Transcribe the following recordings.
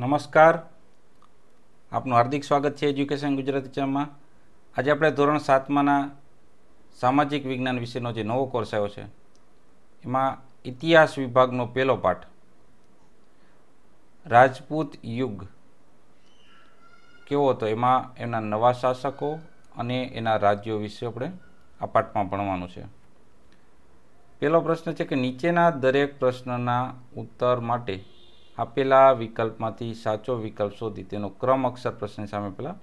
નમસ્કાર આપનું હાર્દિક સ્વાગત છે એજ્યુકેશન ગુજરાતી ચેનલમાં આજે આપણે ધોરણ સાતમાના સામાજિક વિજ્ઞાન વિશેનો જે નવો કોર્સ આવ્યો છે એમાં ઇતિહાસ વિભાગનો પહેલો પાઠ રાજપૂત યુગ કેવો હતો એમાં એના નવા શાસકો અને એના રાજ્યો વિશે આપણે આ પાઠમાં ભણવાનું છે પહેલો પ્રશ્ન છે કે નીચેના દરેક પ્રશ્નના ઉત્તર માટે આપેલા વિકલ્પમાંથી સાચો વિકલ્પ શોધી તેનો ક્રમ અક્ષર પ્રશ્ન સામે પેલા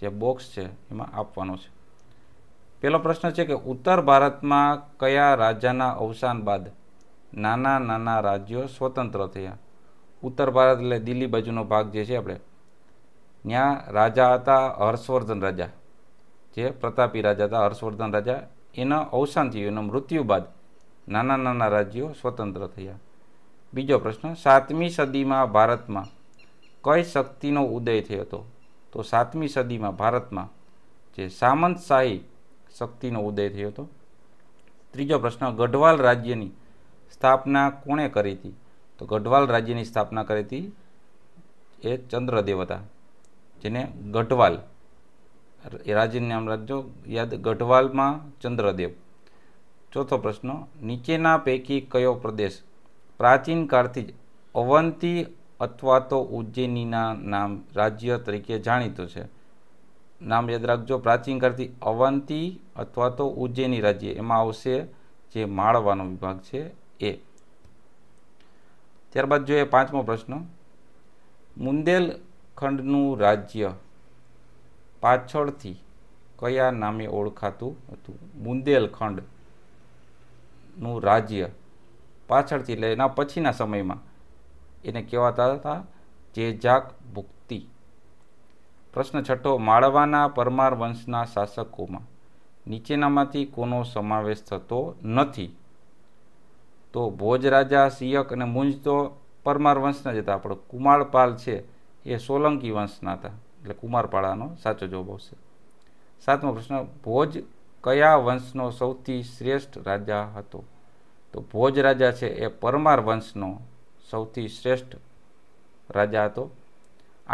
જે બોક્સ છે એમાં આપવાનો છે પહેલો પ્રશ્ન છે કે ઉત્તર ભારતમાં કયા રાજાના અવસાન બાદ નાના નાના રાજ્યો સ્વતંત્ર થયા ઉત્તર ભારત એટલે દિલ્હી બાજુનો ભાગ જે છે આપણે ત્યાં રાજા હતા હર્ષવર્ધન રાજા જે પ્રતાપી રાજા હતા હર્ષવર્ધન રાજા એના અવસાન થયું એનું મૃત્યુ બાદ નાના નાના રાજ્યો સ્વતંત્ર થયા બીજો પ્રશ્ન સાતમી સદીમાં ભારતમાં કઈ શક્તિનો ઉદય થયો હતો તો સાતમી સદીમાં ભારતમાં જે સામંતશાહી શક્તિનો ઉદય થયો હતો ત્રીજો પ્રશ્ન ગઢવાલ રાજ્યની સ્થાપના કોણે કરી હતી તો ગઢવાલ રાજ્યની સ્થાપના કરી હતી એ ચંદ્રદેવ હતા જેને ગઢવાલ એ રાજ્યનું નામ રાખજો યાદ ગઢવાલમાં ચંદ્રદેવ ચોથો પ્રશ્ન નીચેના પૈકી કયો પ્રદેશ પ્રાચીન કાળથી જ અવંતી અથવા તો ઉજ્જૈનીના નામ રાજ્ય તરીકે જાણીતું છે નામ યાદ રાખજો પ્રાચીન કાળથી અવંતી અથવા તો ઉજ્જૈની રાજ્ય એમાં આવશે જે માળવાનો વિભાગ છે એ ત્યારબાદ જોઈએ પાંચમો પ્રશ્ન મુંદેલખંડનું રાજ્ય પાછળથી કયા નામે ઓળખાતું હતું બુંદેલખંડનું રાજ્ય પાછળથી એટલે એના પછીના સમયમાં એને કહેવાતા હતા જે જાક ભુક્તિ પ્રશ્ન છઠ્ઠો માળવાના પરમાર વંશના શાસકોમાં નીચેનામાંથી કોનો સમાવેશ થતો નથી તો ભોજ રાજા સિયક અને મુંજ તો પરમાર વંશના જ હતા આપણો કુમારપાલ છે એ સોલંકી વંશના હતા એટલે કુમારપાળાનો સાચો જવાબ આવશે સાતમો પ્રશ્ન ભોજ કયા વંશનો સૌથી શ્રેષ્ઠ રાજા હતો તો ભોજ રાજા છે એ પરમાર વંશનો સૌથી શ્રેષ્ઠ રાજા હતો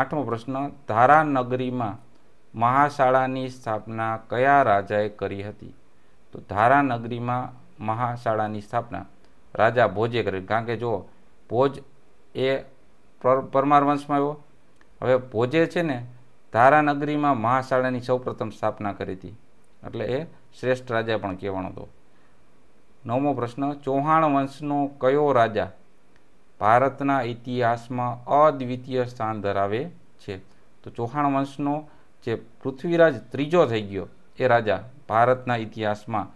આઠમો પ્રશ્ન ધારાનગરીમાં નગરીમાં મહાશાળાની સ્થાપના કયા રાજાએ કરી હતી તો ધારાનગરીમાં નગરીમાં મહાશાળાની સ્થાપના રાજા ભોજે કરી કારણ કે જો ભોજ એ પરમાર વંશમાં આવ્યો હવે ભોજે છે ને ધારાનગરીમાં નગરીમાં મહાશાળાની સૌપ્રથમ સ્થાપના કરી હતી એટલે એ શ્રેષ્ઠ રાજા પણ કહેવાનો હતો નવમો પ્રશ્ન ચૌહાણ વંશનો કયો રાજા ભારતના ઇતિહાસમાં અદ્વિતીય સ્થાન ધરાવે છે તો ચૌહાણ વંશનો જે પૃથ્વીરાજ ત્રીજો થઈ ગયો એ રાજા ભારતના ઇતિહાસમાં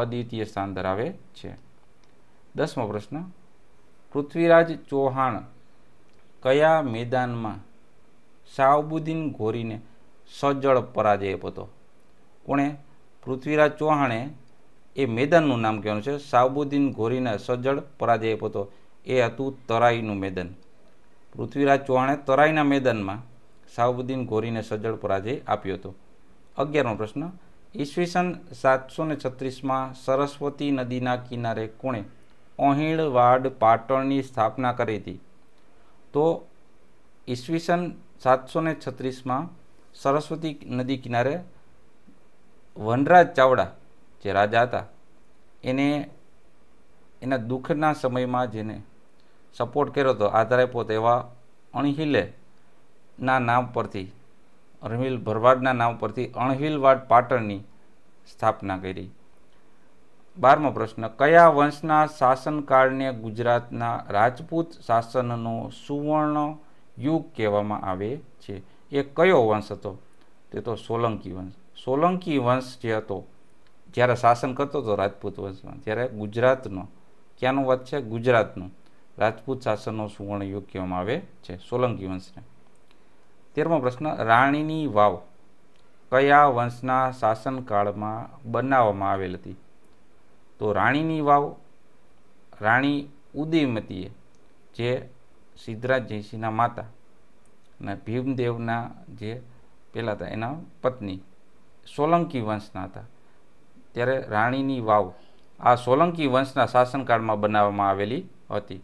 અદ્વિતીય સ્થાન ધરાવે છે દસમો પ્રશ્ન પૃથ્વીરાજ ચૌહાણ કયા મેદાનમાં શાહબુદ્દીન ઘોરીને સજળ પરાજય હતો કોણે પૃથ્વીરાજ ચૌહાણે એ મેદાનનું નામ કહેવાનું છે સાબુદ્દીન ઘોરીના સજ્જડ પરાજય આપ્યો હતો એ હતું તરાઈનું મેદાન પૃથ્વીરાજ ચૌહાણે તરાઈના મેદાનમાં સાબુદ્દીન ઘોરીને સજ્જડ પરાજય આપ્યો હતો અગિયારમો પ્રશ્ન ઈસવીસન સાતસો ને છત્રીસમાં સરસ્વતી નદીના કિનારે કોણે અહીણવાડ પાટણની સ્થાપના કરી હતી તો ઈસવીસન સાતસો ને છત્રીસમાં સરસ્વતી નદી કિનારે વનરાજ ચાવડા જે રાજા હતા એને એના દુઃખના સમયમાં જેને સપોર્ટ કર્યો હતો આધારે પોતે એવા અણહિલેના નામ પરથી અણહિલ ભરવાડના નામ પરથી અણહિલવાડ પાટણની સ્થાપના કરી બારમો પ્રશ્ન કયા વંશના શાસનકાળને ગુજરાતના રાજપૂત શાસનનો સુવર્ણ યુગ કહેવામાં આવે છે એ કયો વંશ હતો તે તો સોલંકી વંશ સોલંકી વંશ જે હતો જ્યારે શાસન કરતો હતો રાજપૂત વંશમાં ત્યારે ગુજરાતનો ક્યાંનો વાત છે ગુજરાતનું રાજપૂત શાસનનો સુવર્ણ યુગ કહેવામાં આવે છે સોલંકી વંશને તેરમો પ્રશ્ન રાણીની વાવ કયા વંશના શાસનકાળમાં બનાવવામાં આવેલ હતી તો રાણીની વાવ રાણી ઉદયમતીએ જે સિદ્ધરાજ જયસિંહના માતા અને ભીમદેવના જે પહેલાં હતા એના પત્ની સોલંકી વંશના હતા ત્યારે રાણીની વાવ આ સોલંકી વંશના શાસનકાળમાં બનાવવામાં આવેલી હતી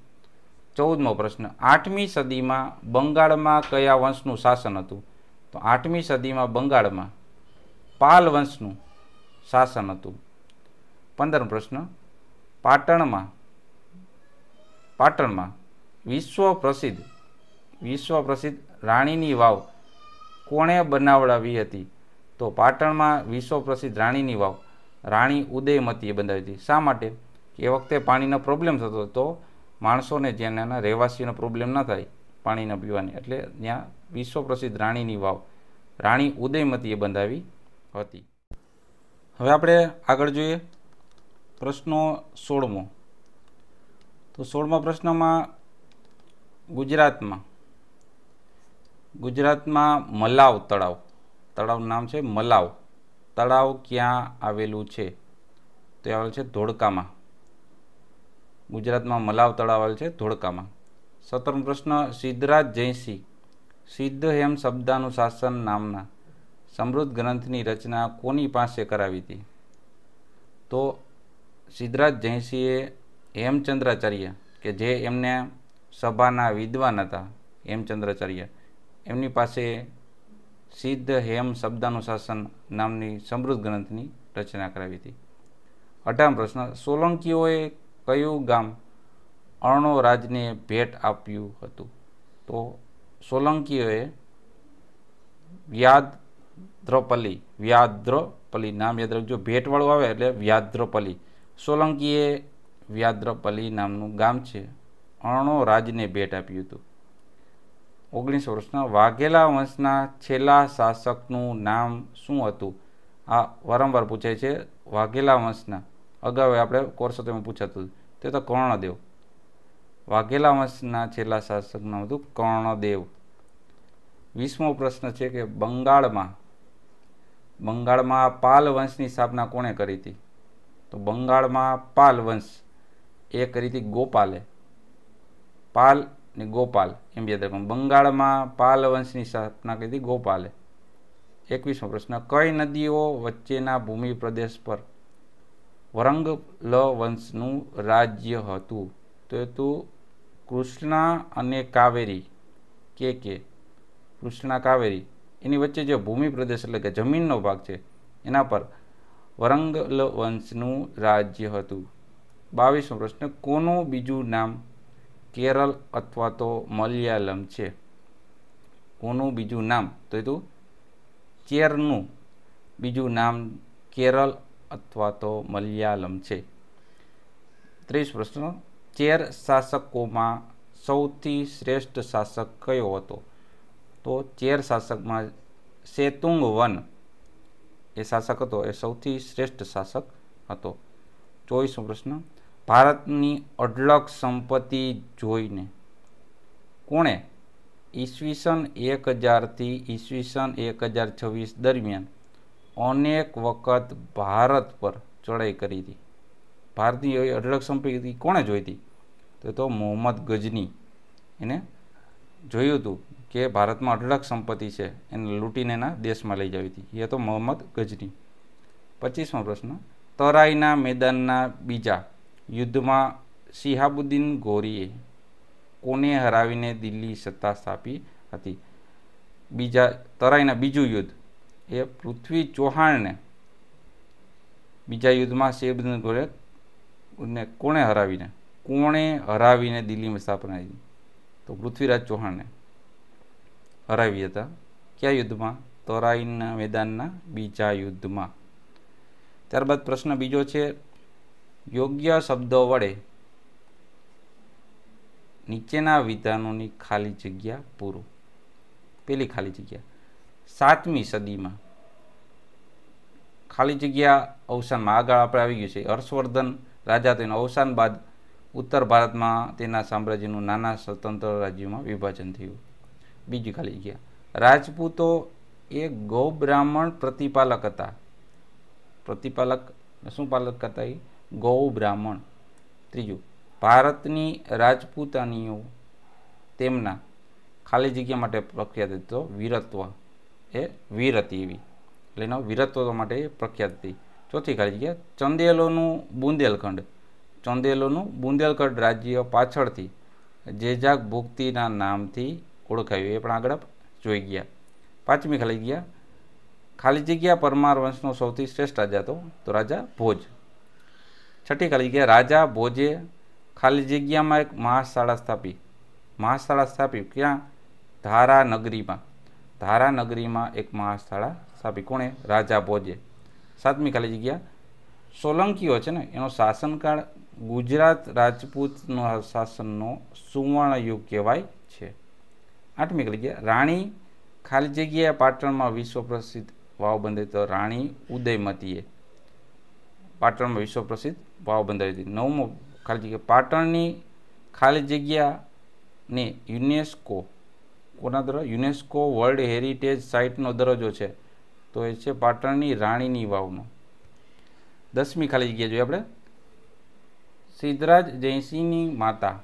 ચૌદમો પ્રશ્ન આઠમી સદીમાં બંગાળમાં કયા વંશનું શાસન હતું તો આઠમી સદીમાં બંગાળમાં પાલ વંશનું શાસન હતું પંદરમો પ્રશ્ન પાટણમાં પાટણમાં વિશ્વ પ્રસિદ્ધ વિશ્વ પ્રસિદ્ધ રાણીની વાવ કોણે બનાવડાવી હતી તો પાટણમાં વિશ્વ પ્રસિદ્ધ રાણીની વાવ રાણી ઉદયમતીએ બંધાવી હતી શા માટે એ વખતે પાણીનો પ્રોબ્લેમ થતો તો માણસોને જેના રહેવાસીઓનો પ્રોબ્લેમ ન થાય પાણીના પીવાની એટલે ત્યાં વિશ્વ પ્રસિદ્ધ રાણીની વાવ રાણી ઉદયમતીએ બંધાવી હતી હવે આપણે આગળ જોઈએ પ્રશ્નો સોળમો તો સોળમા પ્રશ્નમાં ગુજરાતમાં ગુજરાતમાં મલાવ તળાવ તળાવનું નામ છે મલાવ તળાવ ક્યાં આવેલું છે તે આવેલ છે ધોળકામાં ગુજરાતમાં મલાવ તળાવ આવેલ છે ધોળકામાં સત્તરમો પ્રશ્ન સિદ્ધરાજ જયસિંહ સિદ્ધ હેમ શબ્દાનું શાસન નામના સમૃદ્ધ ગ્રંથની રચના કોની પાસે કરાવી હતી તો સિદ્ધરાજ જયસિંહે હેમચંદ્રાચાર્ય કે જે એમને સભાના વિદ્વાન હતા હેમચંદ્રાચાર્ય એમની પાસે સિદ્ધ હેમ શબ્દાનુશાસન નામની સમૃદ્ધ ગ્રંથની રચના કરાવી હતી અઢામ પ્રશ્ન સોલંકીઓએ કયું ગામ અર્ણો રાજને ભેટ આપ્યું હતું તો સોલંકીઓએ વ્યાદ્રપલ્લી વ્યાદ્રપલ્લી નામ યાદ રાખજો ભેટવાળું આવે એટલે વ્યાદ્રપલ્લી સોલંકીએ વ્યાદ્રપલી નામનું ગામ છે અર્ણો રાજને ભેટ આપ્યું હતું ઓગણીસ વર્ષના વાઘેલા વંશના છેલ્લા શાસકનું નામ શું હતું આ વારંવાર પૂછાય છે વાઘેલા વંશના અગાઉ આપણે કોર્સો તેમાં પૂછાતું તે તો કર્ણદેવ વાઘેલા વંશના છેલ્લા શાસકનું નામ હતું કર્ણદેવ વીસમો પ્રશ્ન છે કે બંગાળમાં બંગાળમાં પાલ વંશની સ્થાપના કોણે કરી હતી તો બંગાળમાં પાલ વંશ એ કરી હતી ગોપાલે પાલ અને ગોપાલ એમ યાદ રાખવાનું બંગાળમાં પાલ વંશની સ્થાપના કરી હતી ગોપાલે એકવીસમો પ્રશ્ન કઈ નદીઓ વચ્ચેના ભૂમિ પ્રદેશ પર વરંગલ વંશનું રાજ્ય હતું તો એ હતું કૃષ્ણા અને કાવેરી કે કે કૃષ્ણા કાવેરી એની વચ્ચે જે ભૂમિ પ્રદેશ એટલે કે જમીનનો ભાગ છે એના પર વરંગલ વંશનું રાજ્ય હતું બાવીસમો પ્રશ્ન કોનું બીજું નામ કેરળ અથવા તો મલયાલમ છે કોનું બીજું નામ તો તો ચેરનું બીજું નામ કેરળ અથવા તો મલયાલમ છે ત્રીસ પ્રશ્ન ચેર શાસકોમાં સૌથી શ્રેષ્ઠ શાસક કયો હતો તો ચેર શાસકમાં શેતુંગ વન એ શાસક હતો એ સૌથી શ્રેષ્ઠ શાસક હતો ચોવીસમો પ્રશ્ન ભારતની અઢળક સંપત્તિ જોઈને કોણે ઈસવીસન એક હજારથી ઈસવીસન એક હજાર છવ્વીસ દરમિયાન અનેક વખત ભારત પર ચડાઈ કરી હતી ભારતની અઢળક સંપત્તિ કોણે જોઈ હતી તો તો મોહમ્મદ ગજની એને જોયું હતું કે ભારતમાં અઢળક સંપત્તિ છે એને લૂંટીને એના દેશમાં લઈ જવી હતી એ તો મોહમ્મદ ગજની પચીસમો પ્રશ્ન તરાઈના મેદાનના બીજા યુદ્ધમાં શિહાબુદ્દીન ગોરીએ કોને હરાવીને દિલ્હી સત્તા સ્થાપી હતી બીજા તરાઈના બીજું યુદ્ધ એ પૃથ્વી ચૌહાણને બીજા યુદ્ધમાં શિહાબુદ્દીન ગોરે ને કોણે હરાવીને કોણે હરાવીને દિલ્હીમાં સ્થાપના કરી તો પૃથ્વીરાજ ચૌહાણને હરાવી હતા કયા યુદ્ધમાં તરાઈના મેદાનના બીજા યુદ્ધમાં ત્યારબાદ પ્રશ્ન બીજો છે યોગ્ય શબ્દો વડે નીચેના વિધાનોની ખાલી જગ્યા પૂરો પેલી ખાલી જગ્યા સાતમી સદીમાં ખાલી જગ્યા અવસાનમાં આગળ આપણે આવી ગયું છે હર્ષવર્ધન રાજા તેના અવસાન બાદ ઉત્તર ભારતમાં તેના સામ્રાજ્યનું નાના સ્વતંત્ર રાજ્યોમાં વિભાજન થયું બીજી ખાલી જગ્યા રાજપૂતો એ ગૌ બ્રાહ્મણ પ્રતિપાલક હતા પ્રતિપાલક શું પાલક હતા એ ગૌ બ્રાહ્મણ ત્રીજું ભારતની રાજપૂતાનીઓ તેમના ખાલી જગ્યા માટે પ્રખ્યાત હતી તો વીરત્વ એ વીર હતી એવી એટલે એના વીરત્વ માટે પ્રખ્યાત હતી ચોથી ખાલી જગ્યા ચંદેલોનું બુંદેલખંડ ચંદેલોનું બુંદેલખંડ રાજ્ય પાછળથી જેજાક ભુક્તિના નામથી ઓળખાયું એ પણ આગળ જોઈ ગયા પાંચમી ખાલી જગ્યા ખાલી જગ્યા પરમાર વંશનો સૌથી શ્રેષ્ઠ રાજા હતો તો રાજા ભોજ છઠ્ઠી કલગીએ રાજા ભોજે ખાલી જગ્યામાં એક મહાશાળા સ્થાપી મહાશાળા સ્થાપી ક્યાં ધારાનગરીમાં ધારાનગરીમાં એક મહાશાળા સ્થાપી કોણે રાજા ભોજે સાતમી ખાલી જગ્યા સોલંકીઓ છે ને એનો શાસનકાળ ગુજરાત રાજપૂતનો શાસનનો સુવર્ણયુગ કહેવાય છે આઠમી ખાલી જગ્યા રાણી ખાલી જગ્યાએ પાટણમાં વિશ્વ પ્રસિદ્ધ વાવ બંધે તો રાણી ઉદયમતીએ પાટણમાં વિશ્વ પ્રસિદ્ધ વાવ બંધાવી હતી નવમો ખાલી જગ્યા પાટણની ખાલી જગ્યાને યુનેસ્કો કોના દ્વારા યુનેસ્કો વર્લ્ડ હેરિટેજ સાઇટનો દરજ્જો છે તો એ છે પાટણની રાણીની વાવનો દસમી ખાલી જગ્યા જોઈએ આપણે સિદ્ધરાજ જયસિંહની માતા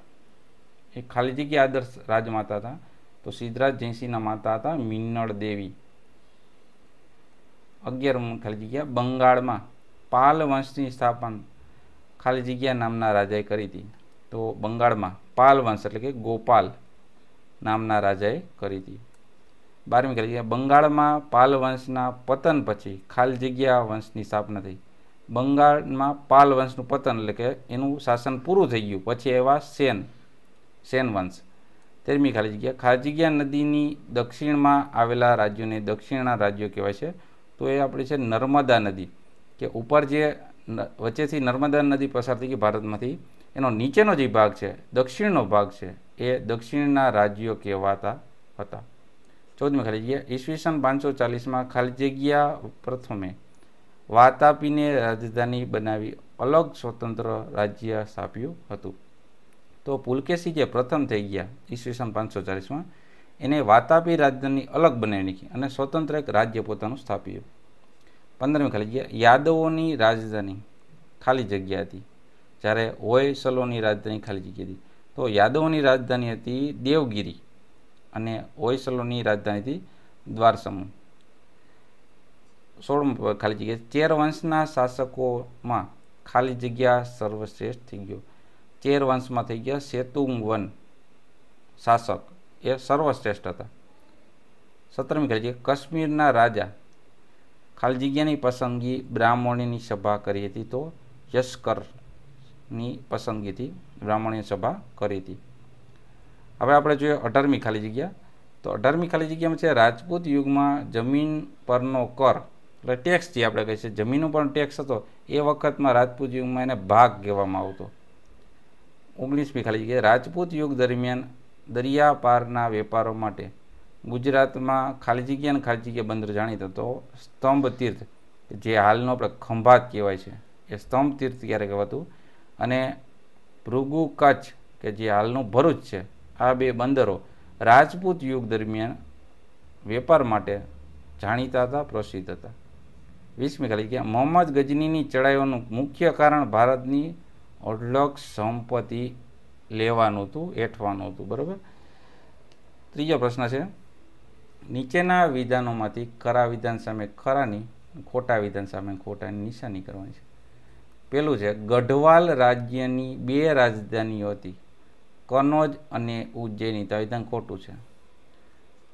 એ ખાલી જગ્યા આદર્શ રાજમાતા હતા તો સિદ્ધરાજ જયસિંહના માતા હતા મિન્નળ દેવી અગિયારમ ખાલી જગ્યા બંગાળમાં પાલ વંશની સ્થાપન ખાલી જગ્યા નામના રાજાએ કરી હતી તો બંગાળમાં પાલ વંશ એટલે કે ગોપાલ નામના રાજાએ કરી હતી બારમી ખાલી જગ્યા બંગાળમાં પાલ વંશના પતન પછી ખાલી જગ્યા વંશની સ્થાપના થઈ બંગાળમાં પાલ વંશનું પતન એટલે કે એનું શાસન પૂરું થઈ ગયું પછી એવા સેન સેન વંશ તેરમી ખાલી જગ્યા જગ્યા નદીની દક્ષિણમાં આવેલા રાજ્યોને દક્ષિણના રાજ્યો કહેવાય છે તો એ આપણી છે નર્મદા નદી કે ઉપર જે વચ્ચેથી નર્મદા નદી પસાર થઈ ગઈ ભારતમાંથી એનો નીચેનો જે ભાગ છે દક્ષિણનો ભાગ છે એ દક્ષિણના રાજ્યો કહેવાતા હતા ચૌદમી ખાલી જગ્યા ઈસવીસન પાંચસો ચાલીસમાં ખાલી જગ્યા પ્રથમે વાતાપીને રાજધાની બનાવી અલગ સ્વતંત્ર રાજ્ય સ્થાપ્યું હતું તો પુલકેશી જે પ્રથમ થઈ ગયા ઈસવીસન પાંચસો ચાલીસમાં એને વાતાપી રાજધાની અલગ બનાવી નાખી અને સ્વતંત્ર એક રાજ્ય પોતાનું સ્થાપ્યું પંદરમી ખાલી જગ્યા યાદવોની રાજધાની ખાલી જગ્યા હતી જ્યારે ઓયસલોની રાજધાની ખાલી જગ્યા હતી તો યાદવોની રાજધાની હતી દેવગીરી અને ઓયસલોની રાજધાની હતી દ્વારસમૂહ સોળમું ખાલી જગ્યા ચેર વંશના શાસકોમાં ખાલી જગ્યા સર્વશ્રેષ્ઠ થઈ ગયો ચેર વંશમાં થઈ ગયા સેતુંગ વન શાસક એ સર્વશ્રેષ્ઠ હતા સત્તરમી ખાલી જગ્યા કાશ્મીરના રાજા ખાલી જગ્યાની પસંદગી બ્રાહ્મણીની સભા કરી હતી તો યશકરની પસંદગીથી બ્રાહ્મણીની સભા કરી હતી હવે આપણે જોઈએ અઢારમી ખાલી જગ્યા તો અઢારમી ખાલી જગ્યામાં છે રાજપૂત યુગમાં જમીન પરનો કર એટલે ટેક્સ જે આપણે કહીએ છીએ જમીનનો પણ ટેક્સ હતો એ વખતમાં રાજપૂત યુગમાં એને ભાગ કહેવામાં આવતો ઓગણીસમી ખાલી જગ્યાએ રાજપૂત યુગ દરમિયાન દરિયા પારના વેપારો માટે ગુજરાતમાં ખાલી જગ્યા અને ખાલી જગ્યા બંદર જાણીતો તો સ્તંભ તીર્થ જે હાલનો આપણે ખંભાત કહેવાય છે એ સ્તંભ તીર્થ ક્યારે કહેવાતું અને ભૃગુ કચ્છ કે જે હાલનું ભરૂચ છે આ બે બંદરો રાજપૂત યુગ દરમિયાન વેપાર માટે જાણીતા હતા પ્રસિદ્ધ હતા વીસમી ખાલી કે મોહમ્મદ ગજનીની ચડાઈઓનું મુખ્ય કારણ ભારતની ઓઢલક સંપત્તિ લેવાનું હતું એઠવાનું હતું બરાબર ત્રીજો પ્રશ્ન છે નીચેના વિધાનોમાંથી ખરા વિધાન સામે ખરાની ખોટા વિધાન સામે ખોટાની નિશાની કરવાની છે પહેલું છે ગઢવાલ રાજ્યની બે રાજધાનીઓ હતી કનોજ અને ઉજ્જૈની તો વિધાન ખોટું છે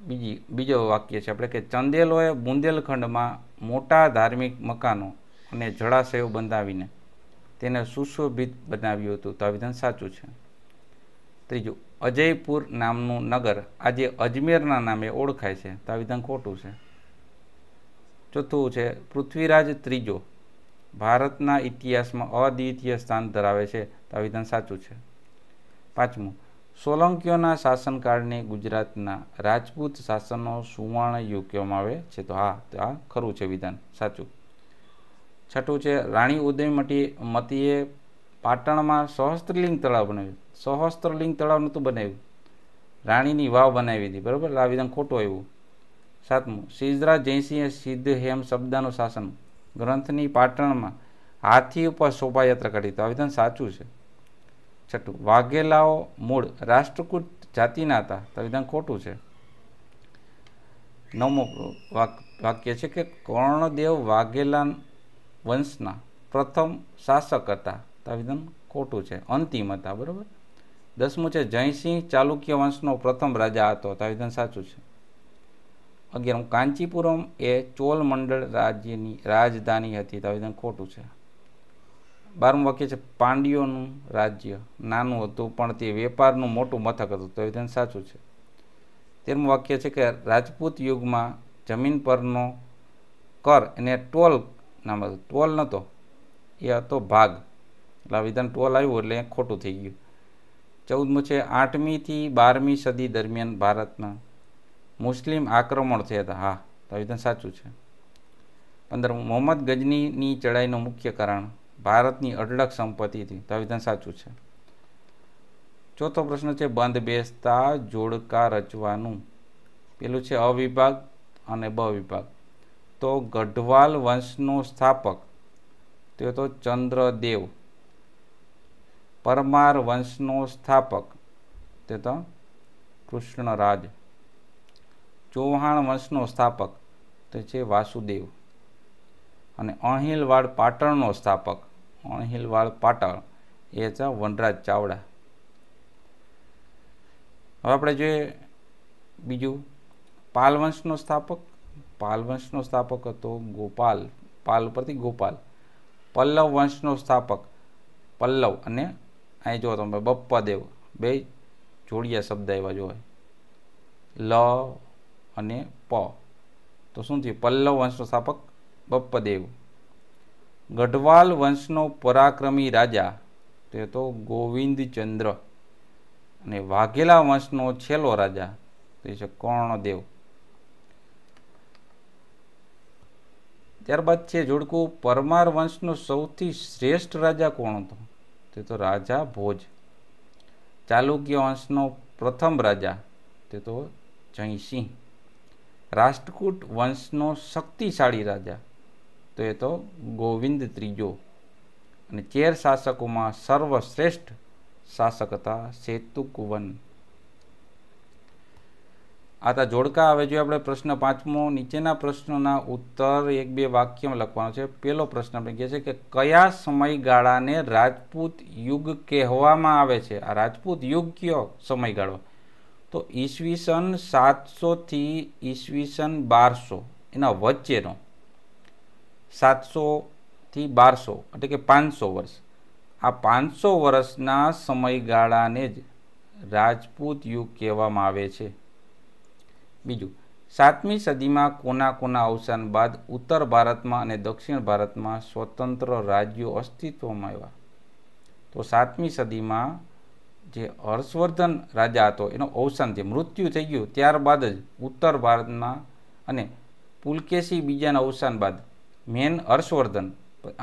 બીજી બીજો વાક્ય છે આપણે કે ચંદેલોએ બુંદેલખંડમાં મોટા ધાર્મિક મકાનો અને જળાશયો બંધાવીને તેને સુશોભિત બનાવ્યું હતું તો આ વિધાન સાચું છે ત્રીજું અજયપુર નામનું નગર આજે અજમેરના નામે ઓળખાય છે તો વિધાન ખોટું છે ચોથું છે પૃથ્વીરાજ ત્રીજો ભારતના ઇતિહાસમાં અદ્વિતીય સ્થાન ધરાવે છે તો વિધાન સાચું છે પાંચમું સોલંકીઓના શાસનકાળને ગુજરાતના રાજપૂત શાસનનો સુવર્ણ યુગ કહેવામાં આવે છે તો હા આ ખરું છે વિધાન સાચું છઠ્ઠું છે રાણી ઉદયમટી મતીએ પાટણમાં સહસ્ત્રલિંગ તળાવ બનાવ્યું સહસ્ત્રલિંગ તળાવ નહોતું બનાવ્યું રાણીની વાવ બનાવી હતી બરાબર આ વિધાન ખોટું આવ્યું સાતમું સિદ્ધરા જયસિંહે સિદ્ધ હેમ શબ્દનું શાસન ગ્રંથની પાટણમાં હાથી ઉપર શોભાયાત્રા કાઢી તો આ વિધાન સાચું છે છઠ્ઠું વાઘેલાઓ મૂળ રાષ્ટ્રકૂટ જાતિના હતા તો વિધાન ખોટું છે નવમો વાક્ય છે કે કર્ણદેવ વાઘેલા વંશના પ્રથમ શાસક હતા તો આવેદન ખોટું છે અંતિમ હતા બરાબર દસમું છે જયસિંહ ચાલુક્ય વંશનો પ્રથમ રાજા હતો તો આવેદન સાચું છે અગિયારમું કાંચીપુરમ એ ચોલ મંડળ રાજ્યની રાજધાની હતી તો આવેદન ખોટું છે બારમું વાક્ય છે પાંડિયોનું રાજ્ય નાનું હતું પણ તે વેપારનું મોટું મથક હતું તો આવેદન સાચું છે તેરમું વાક્ય છે કે રાજપૂત યુગમાં જમીન પરનો કર એને ટોલ નામ ટોલ નહોતો એ હતો ભાગ એટલે આ વિધાન ટ્વેલ્વ આવ્યું એટલે ખોટું થઈ ગયું ચૌદમું છે આઠમીથી બારમી સદી દરમિયાન ભારતમાં મુસ્લિમ આક્રમણ થયા હતા હા તો આ સાચું છે પંદર મોહમ્મદ ગજનીની ચડાઈનું મુખ્ય કારણ ભારતની અઢળક સંપત્તિથી હતી તો આ સાચું છે ચોથો પ્રશ્ન છે બંધ બેસતા જોડકા રચવાનું પેલું છે અવિભાગ અને બ વિભાગ તો ગઢવાલ વંશનો સ્થાપક તે તો ચંદ્રદેવ પરમાર વંશનો સ્થાપક તે તો કૃષ્ણરાજ ચૌહાણ વંશનો સ્થાપક તે છે વાસુદેવ અને અણહિલવાડ પાટણનો સ્થાપક અણહિલવાડ પાટણ એ છે વનરાજ ચાવડા હવે આપણે જોઈએ બીજું પાલવંશનો સ્થાપક પાલવંશનો સ્થાપક હતો ગોપાલ પાલ પરથી ગોપાલ પલ્લવ વંશનો સ્થાપક પલ્લવ અને અહીં જો તમે બપ્પાદેવ બે જોડિયા શબ્દ એવા જોવે લ અને પ તો શું થયું પલ્લવ વંશનો સ્થાપક બપ્પદેવ ગઢવાલ વંશનો પરાક્રમી રાજા તે તો ગોવિંદચંદ્ર અને વાઘેલા વંશનો છેલ્લો રાજા તે છે કર્ણદેવ ત્યારબાદ છે જોડકું પરમાર વંશનો સૌથી શ્રેષ્ઠ રાજા કોણ હતો તે તો રાજા ભોજ ચાલુક્ય વંશનો પ્રથમ રાજા તે તો જયસિંહ રાષ્ટ્રકૂટ વંશનો શક્તિશાળી રાજા તો એ તો ગોવિંદ ત્રીજો અને ચેર શાસકોમાં સર્વશ્રેષ્ઠ શાસક હતા સેતુકુવન આતા જોડકા આવે જોઈએ આપણે પ્રશ્ન પાંચમો નીચેના પ્રશ્નોના ઉત્તર એક બે વાક્યમાં લખવાનો છે પહેલો પ્રશ્ન આપણે કહે છે કે કયા સમયગાળાને રાજપૂત યુગ કહેવામાં આવે છે આ રાજપૂત યુગ કયો સમયગાળો તો ઈસવીસન સાતસોથી ઈસવીસન બારસો એના વચ્ચેનો સાતસોથી બારસો એટલે કે પાંચસો વર્ષ આ પાંચસો વર્ષના સમયગાળાને જ રાજપૂત યુગ કહેવામાં આવે છે બીજું સાતમી સદીમાં કોના કોના અવસાન બાદ ઉત્તર ભારતમાં અને દક્ષિણ ભારતમાં સ્વતંત્ર રાજ્યો અસ્તિત્વમાં આવ્યા તો સાતમી સદીમાં જે હર્ષવર્ધન રાજા હતો એનો અવસાન થયું મૃત્યુ થઈ ગયું ત્યારબાદ જ ઉત્તર ભારતમાં અને પુલકેશી બીજાના અવસાન બાદ મેન હર્ષવર્ધન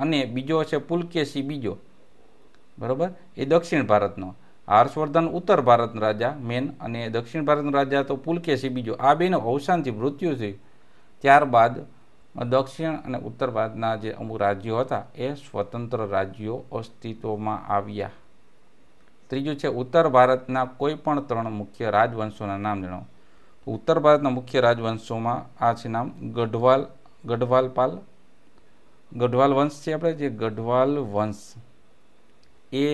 અને બીજો હશે પુલકેશી બીજો બરાબર એ દક્ષિણ ભારતનો હર્ષવર્ધન ઉત્તર ભારતના રાજા મેન અને દક્ષિણ ભારતના રાજા તો પુલકેશી બીજો આ બેનો અવસાનથી મૃત્યુ થયું ત્યારબાદ દક્ષિણ અને ઉત્તર ભારતના જે અમુક રાજ્યો હતા એ સ્વતંત્ર રાજ્યો અસ્તિત્વમાં આવ્યા ત્રીજું છે ઉત્તર ભારતના કોઈ પણ ત્રણ મુખ્ય રાજવંશોના નામ જણાવો ઉત્તર ભારતના મુખ્ય રાજવંશોમાં આ છે નામ ગઢવાલ ગઢવાલપાલ ગઢવાલ વંશ છે આપણે જે ગઢવાલ વંશ એ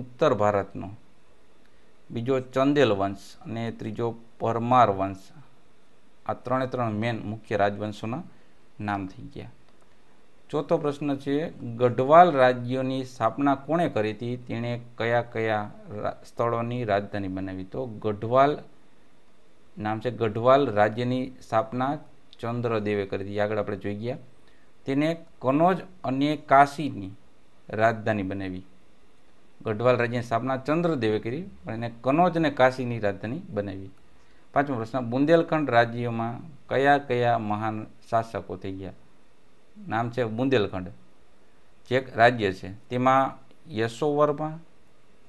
ઉત્તર ભારતનો બીજો ચંદેલ વંશ અને ત્રીજો પરમાર વંશ આ ત્રણે ત્રણ મેન મુખ્ય રાજવંશોના નામ થઈ ગયા ચોથો પ્રશ્ન છે ગઢવાલ રાજ્યોની સ્થાપના કોણે કરી હતી તેણે કયા કયા સ્થળોની રાજધાની બનાવી તો ગઢવાલ નામ છે ગઢવાલ રાજ્યની સ્થાપના ચંદ્રદેવે કરી હતી આગળ આપણે જોઈ ગયા તેને કનોજ અને કાશીની રાજધાની બનાવી ગઢવાલ રાજ્યની સ્થાપના ચંદ્રદેવે કરી પણ એને કનોજ અને કાશીની રાજધાની બનાવી પાંચમો પ્રશ્ન બુંદેલખંડ રાજ્યોમાં કયા કયા મહાન શાસકો થઈ ગયા નામ છે બુંદેલખંડ જે રાજ્ય છે તેમાં યશોવર્મા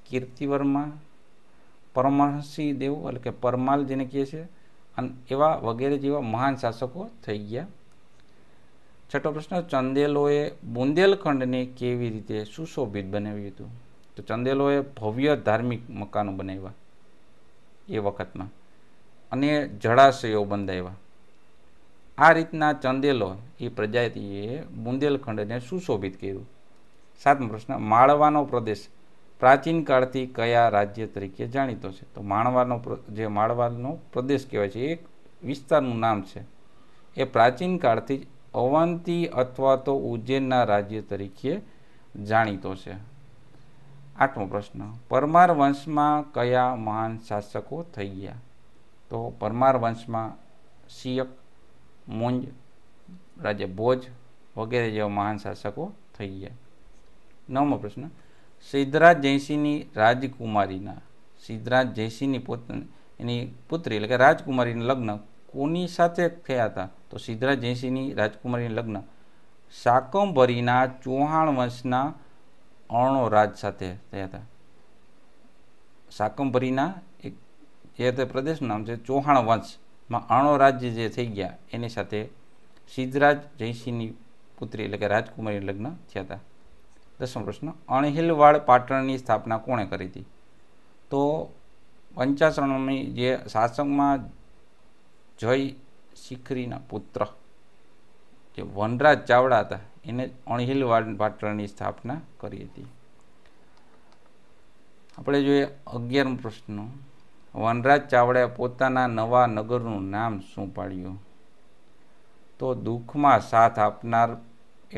કીર્તિવર્મા પરમહંસી દેવ એટલે કે પરમાલ જેને કહે છે અને એવા વગેરે જેવા મહાન શાસકો થઈ ગયા છઠ્ઠો પ્રશ્ન ચંદેલોએ બુંદેલખંડને કેવી રીતે સુશોભિત બનાવ્યું હતું તો ચંદેલોએ ભવ્ય ધાર્મિક મકાનો બનાવ્યા એ વખતમાં અને જળાશયો બંધાવ્યા આ રીતના ચંદેલો એ પ્રજાતિએ બુંદેલખંડને સુશોભિત કર્યું સાતમો પ્રશ્ન માળવાનો પ્રદેશ પ્રાચીન કાળથી કયા રાજ્ય તરીકે જાણીતો છે તો માણવાનો જે માળવાનો પ્રદેશ કહેવાય છે એ વિસ્તારનું નામ છે એ પ્રાચીન કાળથી અવંતી અથવા તો ઉજ્જૈનના રાજ્ય તરીકે જાણીતો છે આઠમો પ્રશ્ન પરમાર વંશમાં કયા મહાન શાસકો થઈ ગયા તો પરમાર વંશમાં શિયક મુંજ રાજા ભોજ વગેરે જેવા મહાન શાસકો થઈ ગયા નવમો પ્રશ્ન સિદ્ધરાજ જયસિંહની રાજકુમારીના સિદ્ધરાજ જયસિંહની પોત એની પુત્રી એટલે કે રાજકુમારીના લગ્ન કોની સાથે થયા હતા તો સિદ્ધરાજ જયસિંહની રાજકુમારીના લગ્ન શાકંભરીના ચૌહાણ વંશના અણો રાજ સાથે થયા હતા શાકંભરીના એક જે તે પ્રદેશનું નામ છે ચૌહાણ વંશમાં અણો રાજ્ય જે થઈ ગયા એની સાથે સિદ્ધરાજ જયસિંહની પુત્રી એટલે કે રાજકુમારી લગ્ન થયા હતા દસમો પ્રશ્ન અણહિલવાડ પાટણની સ્થાપના કોણે કરી હતી તો પંચાશ્રમી જે શાસકમાં જય શિખરીના પુત્ર જે વનરાજ ચાવડા હતા એને અણહિલ વાટરાની સ્થાપના કરી હતી આપણે જોઈએ અગિયારમો પ્રશ્ન વનરાજ ચાવડાએ પોતાના નવા નગરનું નામ શું પાડ્યું તો દુઃખમાં સાથ આપનાર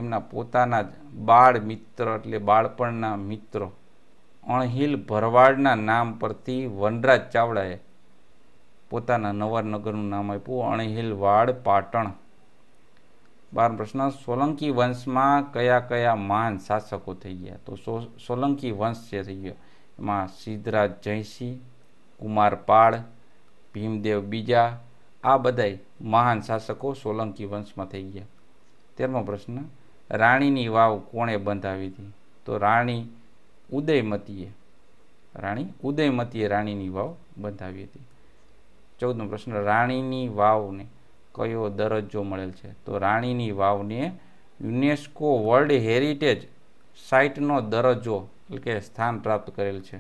એમના પોતાના જ બાળ મિત્ર એટલે બાળપણના મિત્ર અણહિલ ભરવાડના નામ પરથી વનરાજ ચાવડાએ પોતાના નવા નગરનું નામ આપ્યું અણહિલ વાડ પાટણ બાર પ્રશ્ન સોલંકી વંશમાં કયા કયા મહાન શાસકો થઈ ગયા તો સોલંકી વંશ જે થઈ ગયો એમાં સિદ્ધરાજ જયસિંહ કુમારપાળ ભીમદેવ બીજા આ બધાય મહાન શાસકો સોલંકી વંશમાં થઈ ગયા તેરમો પ્રશ્ન રાણીની વાવ કોણે બંધાવી હતી તો રાણી ઉદયમતીએ રાણી ઉદયમતીએ રાણીની વાવ બંધાવી હતી ચૌદમો પ્રશ્ન રાણીની વાવને કયો દરજ્જો મળેલ છે તો રાણીની વાવને યુનેસ્કો વર્લ્ડ હેરિટેજ સાઇટનો દરજ્જો એટલે કે સ્થાન પ્રાપ્ત કરેલ છે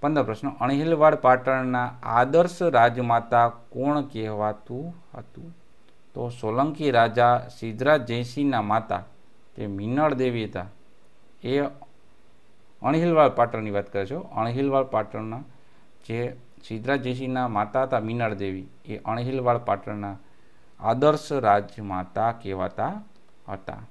પંદર પ્રશ્ન અણહિલવાડ પાટણના આદર્શ રાજમાતા કોણ કહેવાતું હતું તો સોલંકી રાજા સિદ્ધરાજ જયસિંહના માતા તે મિનળ દેવી હતા એ અણહિલવાડ પાટણની વાત કરે છે અણહિલવાડ પાટણના જે સિદ્ધરાજ જયસિંહના માતા હતા મિનળ દેવી એ અણહિલવાડ પાટણના આદર્શ રાજમાતા કહેવાતા હતા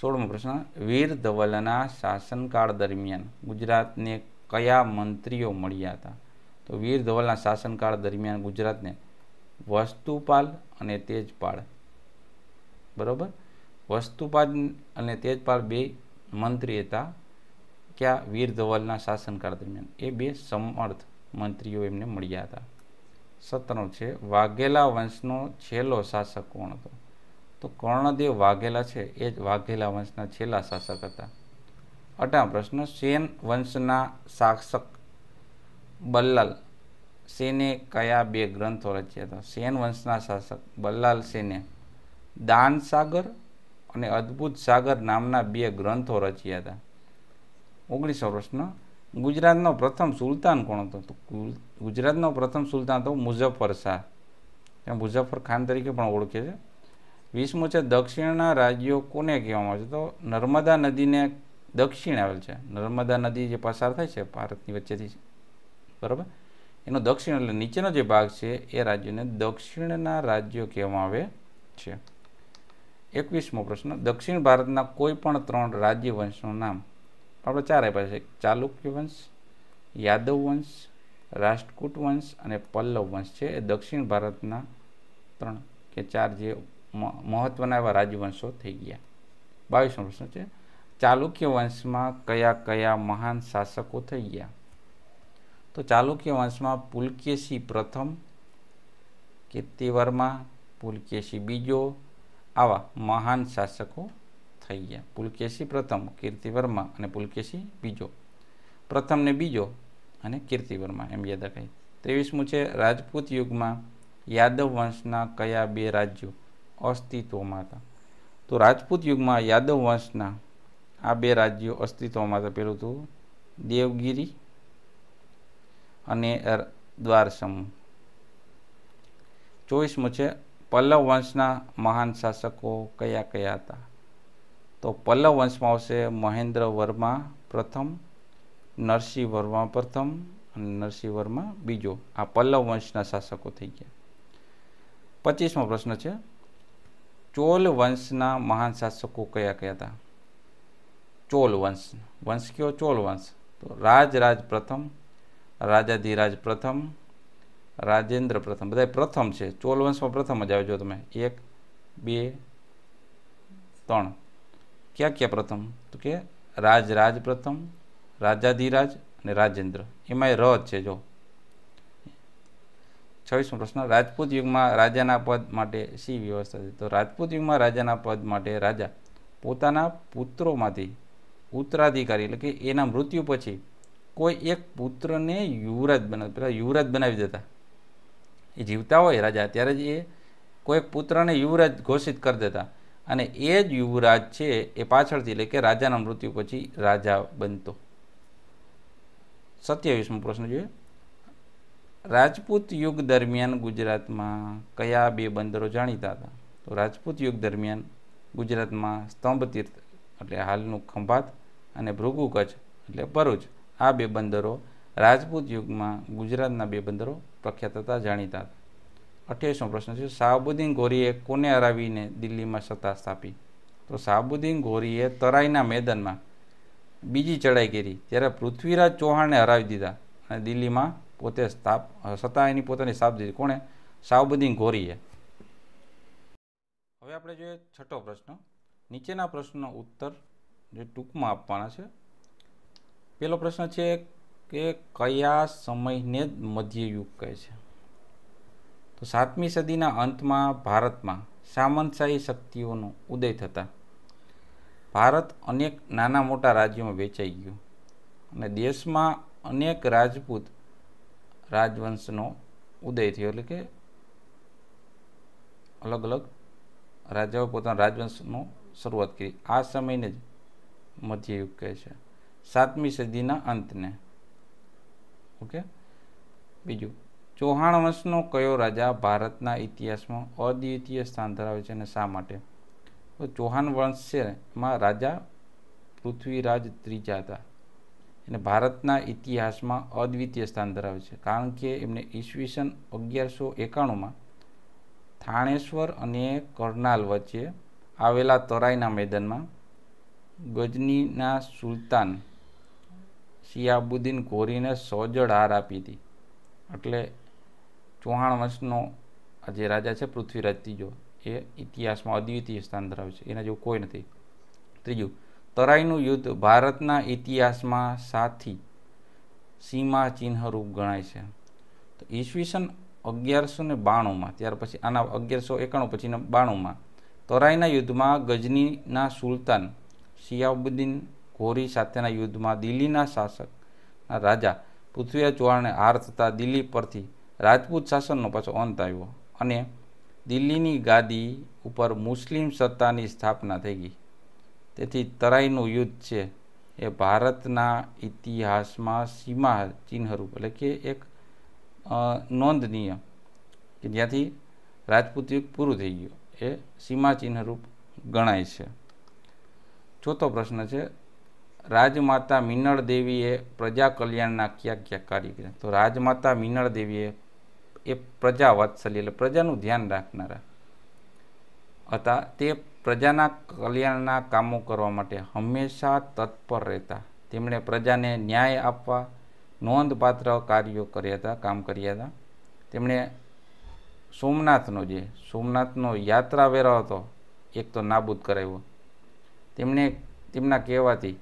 સોળમો પ્રશ્ન વીર ધવલના શાસનકાળ દરમિયાન ગુજરાતને કયા મંત્રીઓ મળ્યા હતા તો વીર ધવલના શાસનકાળ દરમિયાન ગુજરાતને વસ્તુપાલ અને તેજપાલ બરોબર વસ્તુપાલ અને તેજપાલ બે મંત્રી હતા ક્યાં વીર ધવલના શાસનકાળ દરમિયાન એ બે સમર્થ મંત્રીઓ એમને મળ્યા હતા સત્તાણું છે વાઘેલા વંશનો છેલ્લો શાસક કોણ હતો તો કર્ણદેવ વાઘેલા છે એ જ વાઘેલા વંશના છેલ્લા શાસક હતા અઢાર પ્રશ્ન સેન વંશના શાસક બલ્લાલ સેને કયા બે ગ્રંથો રચ્યા હતા સેન વંશના શાસક બલ્લાલ સેને દાન સાગર અને અદ્ભુત સાગર નામના બે ગ્રંથો રચ્યા હતા ઓગણીસો પ્રશ્ન ગુજરાતનો પ્રથમ સુલતાન કોણ હતો તો ગુજરાતનો પ્રથમ સુલતાન હતો મુઝફ્ફર શાહ ત્યાં મુઝફ્ફર ખાન તરીકે પણ ઓળખે છે વીસમું છે દક્ષિણના રાજ્યો કોને કહેવામાં આવે છે તો નર્મદા નદીને દક્ષિણ આવેલ છે નર્મદા નદી જે પસાર થાય છે ભારતની વચ્ચેથી બરાબર એનો દક્ષિણ એટલે નીચેનો જે ભાગ છે એ રાજ્યોને દક્ષિણના રાજ્યો કહેવામાં આવે છે એકવીસમો પ્રશ્ન દક્ષિણ ભારતના કોઈ પણ ત્રણ રાજ્યવંશનું નામ આપણે ચાર આપ્યા છે ચાલુક્ય વંશ યાદવ વંશ રાષ્ટ્રકૂટ વંશ અને પલ્લવ વંશ છે એ દક્ષિણ ભારતના ત્રણ કે ચાર જે મહત્વના એવા રાજવંશો થઈ ગયા બાવીસ પ્રશ્ન છે ચાલુક્ય વંશમાં કયા કયા મહાન શાસકો થઈ ગયા તો ચાલુક્ય વંશમાં પુલકેશી પ્રથમ કીર્તિવર્મા પુલકેશી બીજો આવા મહાન શાસકો થઈ ગયા પુલકેશી પ્રથમ કીર્તિવર્મા અને પુલકેશી બીજો પ્રથમ ને બીજો અને કીર્તિવર્મા એમ યાદ રખાય ત્રેવીસમું છે રાજપૂત યુગમાં યાદવ વંશના કયા બે રાજ્યો અસ્તિત્વમાં હતા તો રાજપૂત યુગમાં યાદવ વંશના આ બે રાજ્યો અસ્તિત્વમાં હતા પેલું હતું દેવગીરી અને દ્વાર સમૂહ ચોવીસમું છે પલ્લવ વંશના મહાન શાસકો કયા કયા હતા તો પલ્લવ વંશમાં આવશે મહેન્દ્ર વર્મા પ્રથમ નરસિંહ વર્મા પ્રથમ અને નરસિંહ વર્મા બીજો આ પલ્લવ વંશના શાસકો થઈ ગયા પચીસમો પ્રશ્ન છે ચોલ વંશના મહાન શાસકો કયા કયા હતા ચોલ વંશ વંશ કયો ચોલ વંશ તો રાજરાજ પ્રથમ રાજાધિરાજ પ્રથમ રાજેન્દ્ર પ્રથમ બધા પ્રથમ છે ચોલ વંશમાં પ્રથમ જ આવજો તમે એક બે ત્રણ ક્યાં ક્યાં પ્રથમ તો કે રાજરાજ પ્રથમ રાજાધિરાજ અને રાજેન્દ્ર એમાંય એ ર છે જો છવ્વીસમો પ્રશ્ન રાજપૂત યુગમાં રાજાના પદ માટે શી વ્યવસ્થા છે તો રાજપૂત યુગમાં રાજાના પદ માટે રાજા પોતાના પુત્રોમાંથી ઉત્તરાધિકારી એટલે કે એના મૃત્યુ પછી કોઈ એક પુત્રને યુવરાજ બનાવ પેલા યુવરાજ બનાવી દેતા એ જીવતા હોય રાજા ત્યારે જ એ કોઈ પુત્રને યુવરાજ ઘોષિત કરી દેતા અને એ જ યુવરાજ છે એ પાછળથી એટલે કે રાજાના મૃત્યુ પછી રાજા બનતો સત્યાવીસમો પ્રશ્ન જોઈએ રાજપૂત યુગ દરમિયાન ગુજરાતમાં કયા બે બંદરો જાણીતા હતા તો રાજપૂત યુગ દરમિયાન ગુજરાતમાં સ્તંભ તીર્થ એટલે હાલનું ખંભાત અને ભૃગુ કચ્છ એટલે ભરૂચ આ બે બંદરો રાજપૂત યુગમાં ગુજરાતના બે બંદરો પ્રખ્યાત હતા જાણીતા હતા અઠ્યાવીસમો પ્રશ્ન છે શાહબુદ્દીન ઘોરીએ કોને હરાવીને દિલ્હીમાં સત્તા સ્થાપી તો શાહબુદ્દીન ઘોરીએ તરાઈના મેદાનમાં બીજી ચડાઈ કરી ત્યારે પૃથ્વીરાજ ચૌહાણને હરાવી દીધા અને દિલ્હીમાં પોતે સ્થાપ સત્તા એની પોતાની સ્થાપ દીધી કોણે શાહબુદ્દીન ઘોરીએ હવે આપણે જોઈએ છઠ્ઠો પ્રશ્ન નીચેના પ્રશ્નનો ઉત્તર જે ટૂંકમાં આપવાના છે પહેલો પ્રશ્ન છે કે કયા સમયને જ મધ્યયુગ કહે છે તો સાતમી સદીના અંતમાં ભારતમાં સામંતશાહી શક્તિઓનો ઉદય થતાં ભારત અનેક નાના મોટા રાજ્યોમાં વેચાઈ ગયું અને દેશમાં અનેક રાજપૂત રાજવંશનો ઉદય થયો એટલે કે અલગ અલગ રાજાઓ પોતાના રાજવંશનો શરૂઆત કરી આ સમયને જ મધ્યયુગ કહે છે સાતમી સદીના અંતને ઓકે બીજું ચૌહાણ વંશનો કયો રાજા ભારતના ઇતિહાસમાં અદ્વિતીય સ્થાન ધરાવે છે અને શા માટે તો ચૌહાણ વંશ છે એમાં રાજા પૃથ્વીરાજ ત્રીજા હતા અને ભારતના ઇતિહાસમાં અદ્વિતીય સ્થાન ધરાવે છે કારણ કે એમને ઈસવીસન અગિયારસો એકાણુંમાં થાણેશ્વર અને કરનાલ વચ્ચે આવેલા તરાઈના મેદાનમાં ગજનીના સુલતાન શિયાબુદ્દીન ઘોરીને સોજડ હાર આપી હતી એટલે ચૌહાણ વંશનો જે રાજા છે પૃથ્વીરાજ ત્રીજો એ ઇતિહાસમાં અદ્વિતીય સ્થાન ધરાવે છે એના જેવું કોઈ નથી ત્રીજું તરાઈનું યુદ્ધ ભારતના ઇતિહાસમાં સાથી સીમા ચિહ્નરૂપ ગણાય છે તો ઈસવીસન અગિયારસો ને બાણુંમાં ત્યાર પછી આના અગિયારસો એકાણું પછીના બાણુંમાં તરાઈના યુદ્ધમાં ગજનીના સુલતાન શિયાબુદ્દીન ઘોરી સાથેના યુદ્ધમાં દિલ્હીના શાસક રાજા પૃથ્વીરાજ ચૌહાણને હાર થતા દિલ્હી પરથી રાજપૂત શાસનનો પાછો અંત આવ્યો અને દિલ્હીની ગાદી ઉપર મુસ્લિમ સત્તાની સ્થાપના થઈ ગઈ તેથી તરાઈનું યુદ્ધ છે એ ભારતના ઇતિહાસમાં સીમા ચિહ્નરૂપ એટલે કે એક નોંધનીય કે જ્યાંથી રાજપૂત યુગ પૂરું થઈ ગયું એ સીમા ચિહ્નરૂપ ગણાય છે ચોથો પ્રશ્ન છે રાજમાતા મિનળ દેવીએ પ્રજા કલ્યાણના કયા કયા કાર્ય કર્યા તો રાજમાતા મિનળ દેવીએ એ પ્રજાવત્સલી એટલે પ્રજાનું ધ્યાન રાખનારા હતા તે પ્રજાના કલ્યાણના કામો કરવા માટે હંમેશા તત્પર રહેતા તેમણે પ્રજાને ન્યાય આપવા નોંધપાત્ર કાર્યો કર્યા હતા કામ કર્યા હતા તેમણે સોમનાથનો જે સોમનાથનો યાત્રા વેરો હતો એક તો નાબૂદ કરાવ્યો તેમણે તેમના કહેવાથી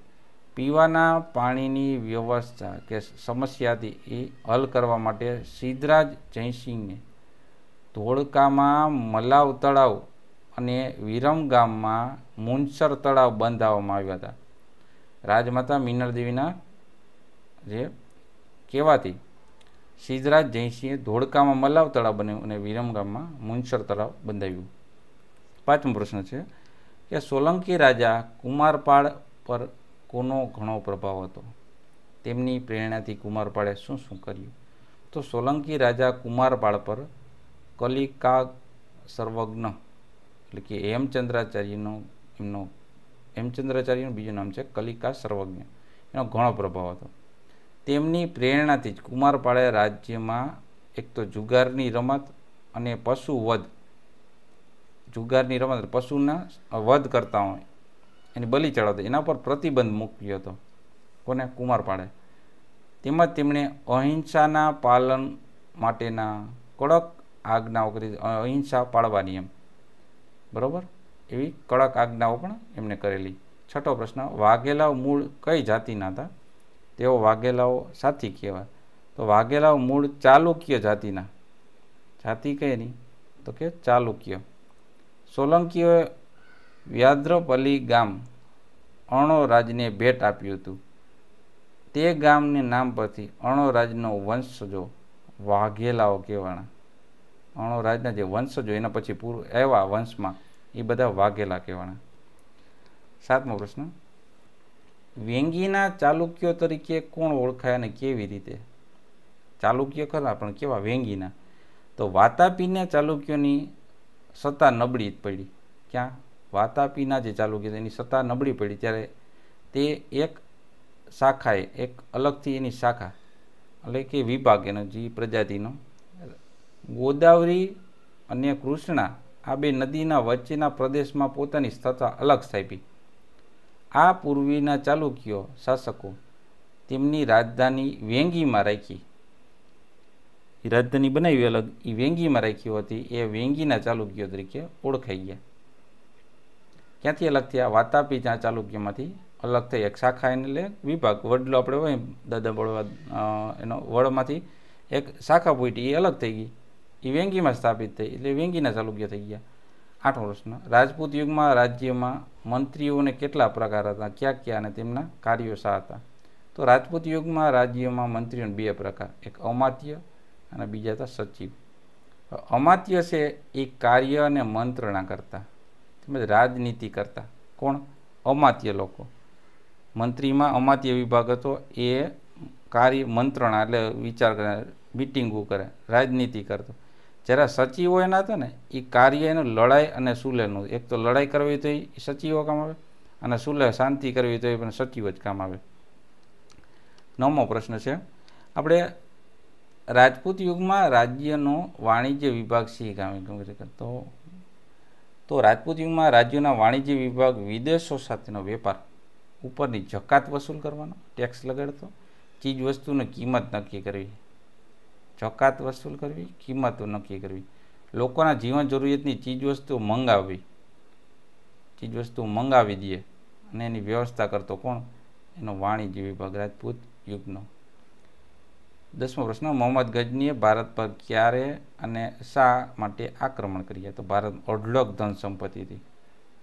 પીવાના પાણીની વ્યવસ્થા કે સમસ્યાથી એ હલ કરવા માટે સિદ્ધરાજ જયસિંહે ધોળકામાં મલાવ તળાવ અને વિરમ ગામમાં મુનસર તળાવ બંધાવવામાં આવ્યા હતા રાજમાતા મિનરદેવીના જે કહેવાથી સિદ્ધરાજ જયસિંહે ધોળકામાં મલાવ તળાવ બન્યું અને વિરમ ગામમાં મુનસર તળાવ બંધાવ્યું પાંચમો પ્રશ્ન છે કે સોલંકી રાજા કુમારપાળ પર કોનો ઘણો પ્રભાવ હતો તેમની પ્રેરણાથી કુમારપાળે શું શું કર્યું તો સોલંકી રાજા કુમારપાળ પર કલિકા સર્વજ્ઞ એટલે કે હેમચંદ્રાચાર્યનો એમનો હેમચંદ્રાચાર્યનું બીજું નામ છે કલિકા સર્વજ્ઞ એનો ઘણો પ્રભાવ હતો તેમની પ્રેરણાથી જ કુમારપાળે રાજ્યમાં એક તો જુગારની રમત અને પશુ વધ જુગારની રમત પશુના વધ કરતા હોય એની બલી ચડાવતા એના પર પ્રતિબંધ મૂક્યો હતો કોને કુમાર પાડે તેમજ તેમણે અહિંસાના પાલન માટેના કડક આજ્ઞાઓ કરી અહિંસા પાળવાની એમ બરાબર એવી કડક આજ્ઞાઓ પણ એમને કરેલી છઠ્ઠો પ્રશ્ન વાઘેલાઓ મૂળ કઈ જાતિના હતા તેઓ વાઘેલાઓ સાથી કહેવાય તો વાઘેલાઓ મૂળ ચાલુક્ય જાતિના જાતિ કઈ નહીં તો કે ચાલુક્ય સોલંકીઓએ વ્યાદ્રોપલી ગામ અણોરાજને ભેટ આપ્યું હતું તે ગામને નામ પરથી અણોરાજનો વંશજો વાઘેલાઓ કહેવાના અણોરાજના જે વંશજો એના પછી પૂર્વ એવા વંશમાં એ બધા વાઘેલા કહેવાના સાતમો પ્રશ્ન વેંગીના ચાલુક્યો તરીકે કોણ ઓળખાય અને કેવી રીતે ચાલુક્ય ખરા પણ કેવા વેંગીના તો વાતાપીને ચાલુક્યોની સત્તા નબળી જ પડી ક્યાં વાતાપીના જે ચાલુક્ય એની સત્તા નબળી પડી ત્યારે તે એક શાખાએ એક અલગથી એની શાખા એટલે કે વિભાગ એનો જે પ્રજાતિનો ગોદાવરી અને કૃષ્ણા આ બે નદીના વચ્ચેના પ્રદેશમાં પોતાની સત્તા અલગ સ્થાપી આ પૂર્વીના ચાલુક્યો શાસકો તેમની રાજધાની વેંગીમાં રાખી રાજધાની બનાવી અલગ એ વેંગીમાં રાખી હતી એ વેંગીના ચાલુક્યો તરીકે ઓળખાઈ ગયા ક્યાંથી અલગ થયા વાતાપી જ્યાં ચાલુક્યમાંથી અલગ થઈ એક શાખા એટલે વિભાગ વડલો આપણે હોય દાદા બળવા એનો વડમાંથી એક શાખા પૂટી એ અલગ થઈ ગઈ એ વેંગીમાં સ્થાપિત થઈ એટલે વેંગીના ચાલુક્ય થઈ ગયા આઠ વર્ષના રાજપૂત યુગમાં રાજ્યમાં મંત્રીઓને કેટલા પ્રકાર હતા ક્યાં ક્યાં અને તેમના કાર્યો શા હતા તો રાજપૂત યુગમાં રાજ્યમાં મંત્રીઓને બે પ્રકાર એક અમાત્ય અને બીજા હતા સચિવ અમાત્ય છે એ કાર્ય અને મંત્રણા કરતા રાજનીતિ કરતા કોણ અમાત્ય લોકો મંત્રીમાં અમાત્ય વિભાગ હતો એ કાર્ય મંત્રણા એટલે વિચાર કરે મિટિંગો કરે રાજનીતિ કરતો જ્યારે સચિવો એના હતા ને એ કાર્ય એનું લડાઈ અને સુલેનું એક તો લડાઈ કરવી તો એ સચિવો કામ આવે અને સુલે શાંતિ કરવી તો એ પણ સચિવ જ કામ આવે નવમો પ્રશ્ન છે આપણે રાજપૂત યુગમાં રાજ્યનો વાણિજ્ય વિભાગ શી કામ તો તો રાજપૂત યુગમાં રાજ્યોના વાણિજ્ય વિભાગ વિદેશો સાથેનો વેપાર ઉપરની જકાત વસૂલ કરવાનો ટેક્સ લગાડતો ચીજવસ્તુની કિંમત નક્કી કરવી જકાત વસૂલ કરવી કિંમતો નક્કી કરવી લોકોના જીવન જરૂરિયાતની ચીજવસ્તુઓ મંગાવવી ચીજવસ્તુ મંગાવી દઈએ અને એની વ્યવસ્થા કરતો કોણ એનો વાણિજ્ય વિભાગ રાજપૂત યુગનો દસમો પ્રશ્ન મોહમ્મદ ગજનીએ ભારત પર ક્યારે અને શા માટે આક્રમણ કર્યા તો ભારત અઢળક ધન સંપત્તિથી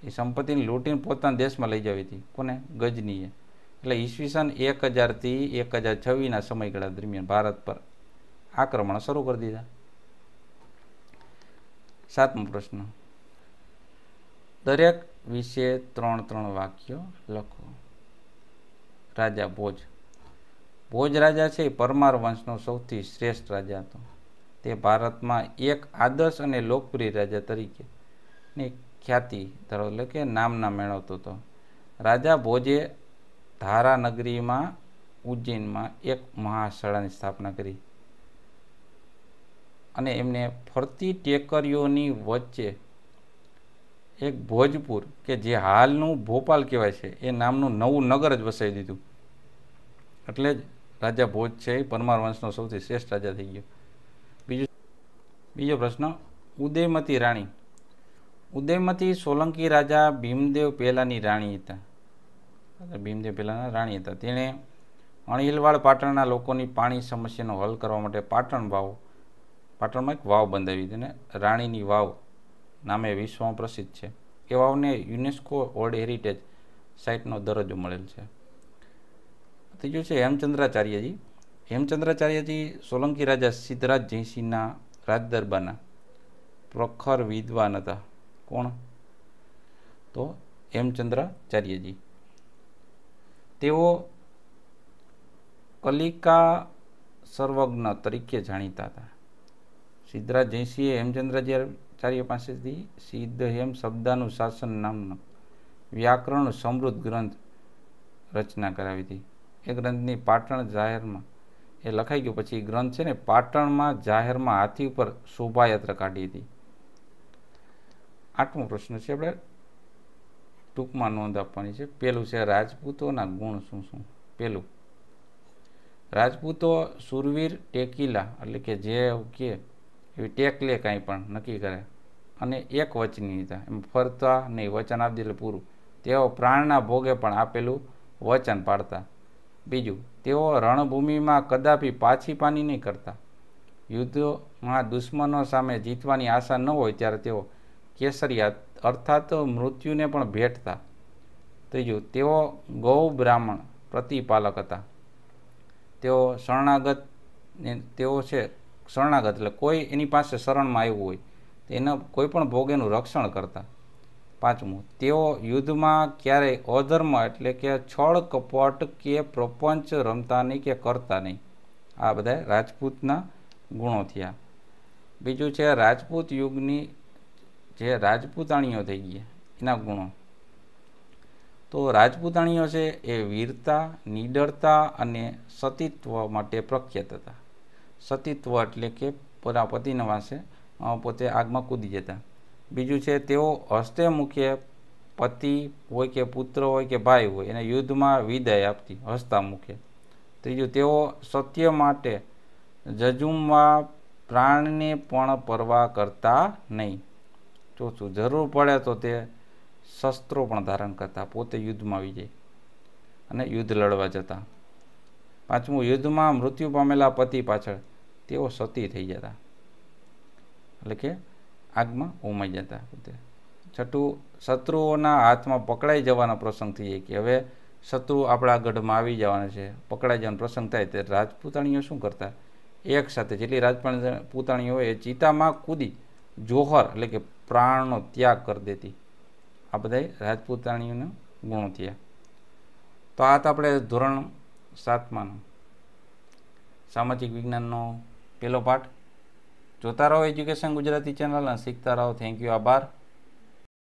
એ સંપત્તિને લૂંટીને પોતાના દેશમાં લઈ જવી હતી કોને ગજનીએ એટલે ઈસવીસન એક હજારથી એક હજાર છવ્વીસના સમયગાળા દરમિયાન ભારત પર આક્રમણ શરૂ કરી દીધા સાતમો પ્રશ્ન દરેક વિશે ત્રણ ત્રણ વાક્યો લખો રાજા ભોજ ભોજ રાજા છે એ પરમાર વંશનો સૌથી શ્રેષ્ઠ રાજા હતો તે ભારતમાં એક આદર્શ અને લોકપ્રિય રાજા તરીકે ની ખ્યાતિ ધરો એટલે કે નામના મેળવતો હતો રાજા ભોજે ધારાનગરીમાં ઉજ્જૈનમાં એક મહાશાળાની સ્થાપના કરી અને એમને ફરતી ટેકરીઓની વચ્ચે એક ભોજપુર કે જે હાલનું ભોપાલ કહેવાય છે એ નામનું નવું નગર જ વસાવી દીધું એટલે જ રાજા ભોજ છે એ પરમાર વંશનો સૌથી શ્રેષ્ઠ રાજા થઈ ગયો બીજું બીજો પ્રશ્ન ઉદયમતી રાણી ઉદયમતી સોલંકી રાજા ભીમદેવ પહેલાંની રાણી હતા ભીમદેવ પહેલાંના રાણી હતા તેણે અણહિલવાડ પાટણના લોકોની પાણી સમસ્યાનો હલ કરવા માટે પાટણ વાવ પાટણમાં એક વાવ બંધાવી હતી અને રાણીની વાવ નામે વિશ્વમાં પ્રસિદ્ધ છે એ વાવને યુનેસ્કો વર્લ્ડ હેરિટેજ સાઇટનો દરજ્જો મળેલ છે ત્રીજું છે હેમચંદ્રાચાર્યજી હેમચંદ્રાચાર્યજી સોલંકી રાજા સિદ્ધરાજ જયસિંહના રાજદરબારના પ્રખર વિદ્વાન હતા કોણ તો હેમચંદ્રાચાર્યજી તેઓ કલિકા સર્વજ્ઞ તરીકે જાણીતા હતા સિદ્ધરાજ જયસિંહે હેમચંદ્રાચાર્ય પાસેથી સિદ્ધ હેમ શબ્દાનું શાસન નામનો વ્યાકરણ સમૃદ્ધ ગ્રંથ રચના કરાવી હતી એ ગ્રંથની પાટણ જાહેરમાં એ લખાઈ ગયું પછી ગ્રંથ છે ને પાટણમાં જાહેરમાં હાથી ઉપર શોભાયાત્રા કાઢી હતી આઠમો પ્રશ્ન છે આપણે ટૂંકમાં નોંધ આપવાની છે પહેલું છે રાજપૂતોના ગુણ શું શું પહેલું રાજપૂતો સુરવીર ટેકીલા એટલે કે જે કે એવી ટેક લે કાંઈ પણ નક્કી કરે અને એક વચનીયતા એમ ફરતા નહીં વચન આપી એટલે પૂરું તેઓ પ્રાણના ભોગે પણ આપેલું વચન પાડતા બીજું તેઓ રણભૂમિમાં કદાપી પાછી પાની નહીં કરતા યુદ્ધમાં દુશ્મનો સામે જીતવાની આશા ન હોય ત્યારે તેઓ કેસરિયા અર્થાત મૃત્યુને પણ ભેટતા ત્રીજું તેઓ ગૌ બ્રાહ્મણ પ્રતિપાલક હતા તેઓ શરણાગત તેઓ છે શરણાગત એટલે કોઈ એની પાસે શરણમાં આવ્યું હોય તો કોઈ પણ ભોગ એનું રક્ષણ કરતા પાંચમું તેઓ યુદ્ધમાં ક્યારેય અધર્મ એટલે કે છળ કપટ કે પ્રપંચ રમતા નહીં કે કરતા નહીં આ બધા રાજપૂતના ગુણો થયા બીજું છે રાજપૂત યુગની જે રાજપૂતાણીઓ થઈ ગયા એના ગુણો તો રાજપૂતાણીઓ છે એ વીરતા નિડરતા અને સતીત્વ માટે પ્રખ્યાત હતા સતીત્વ એટલે કે પોતાના પતિના વાંસે પોતે આગમાં કૂદી જતા બીજું છે તેઓ હસ્તે મૂકે પતિ હોય કે પુત્ર હોય કે ભાઈ હોય એને યુદ્ધમાં વિદાય આપતી હસતા મૂકે ત્રીજું તેઓ સત્ય માટે જજુમવા પ્રાણને પણ પરવા કરતા નહીં ચોથું જરૂર પડે તો તે શસ્ત્રો પણ ધારણ કરતા પોતે યુદ્ધમાં વિજય અને યુદ્ધ લડવા જતા પાંચમું યુદ્ધમાં મૃત્યુ પામેલા પતિ પાછળ તેઓ સતી થઈ જતા એટલે કે આગમાં ઉમાઈ જતા બધા છઠ્ઠું શત્રુઓના હાથમાં પકડાઈ જવાનો પ્રસંગ થઈ જાય કે હવે શત્રુ આપણા ગઢમાં આવી જવાના છે પકડાઈ જવાનો પ્રસંગ થાય ત્યારે રાજપૂતાણીઓ શું કરતા એક સાથે જેટલી રાજપૂતાણીઓ હોય એ ચિતામાં કૂદી જોહર એટલે કે પ્રાણનો ત્યાગ કરી દેતી આ બધા રાજપૂતાણીઓના ગુણો થયા તો આ તો આપણે ધોરણ સાતમાનો સામાજિક વિજ્ઞાનનો પહેલો પાઠ જોતા રહો એજ્યુકેશન ગુજરાતી ચેનલ અને શીખતા રહો થેન્ક યુ આભાર